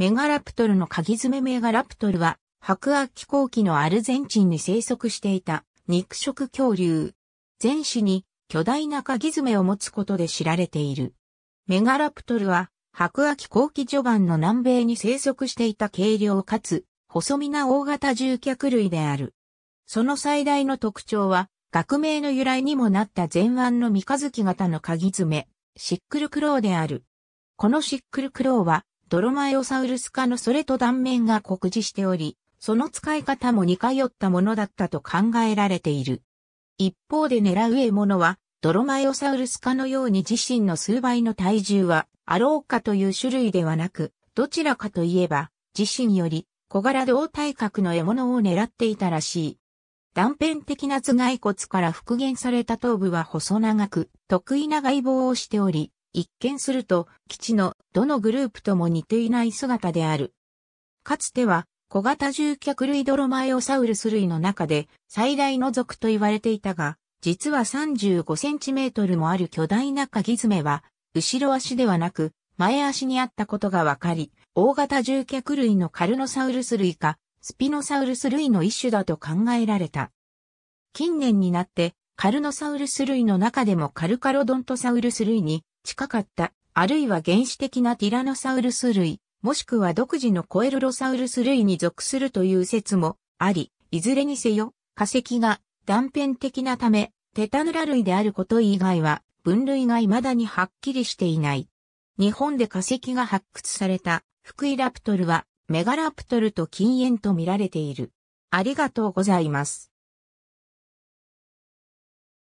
メガラプトルの鍵爪メガラプトルは、白亜紀後期のアルゼンチンに生息していた肉食恐竜。全種に巨大な鍵爪を持つことで知られている。メガラプトルは、白亜紀後期序盤の南米に生息していた軽量かつ、細身な大型獣脚類である。その最大の特徴は、学名の由来にもなった前腕の三日月型の鍵爪、シックルクローである。このシックルクローは、ドロマエオサウルス科のそれと断面が酷似しており、その使い方も似通ったものだったと考えられている。一方で狙う獲物は、ドロマエオサウルス科のように自身の数倍の体重は、あろうかという種類ではなく、どちらかといえば、自身より小柄同体格の獲物を狙っていたらしい。断片的な頭蓋骨から復元された頭部は細長く、得意な外棒をしており、一見すると、基地のどのグループとも似ていない姿である。かつては、小型獣脚類ドロマエオサウルス類の中で最大の属と言われていたが、実は35センチメートルもある巨大なカギ爪は、後ろ足ではなく、前足にあったことがわかり、大型獣脚類のカルノサウルス類か、スピノサウルス類の一種だと考えられた。近年になって、カルノサウルス類の中でもカルカロドントサウルス類に近かったあるいは原始的なティラノサウルス類、もしくは独自のコエルロサウルス類に属するという説もあり、いずれにせよ、化石が断片的なため、テタヌラ類であること以外は、分類が未だにはっきりしていない。日本で化石が発掘された、福井ラプトルは、メガラプトルと禁煙と見られている。ありがとうございます。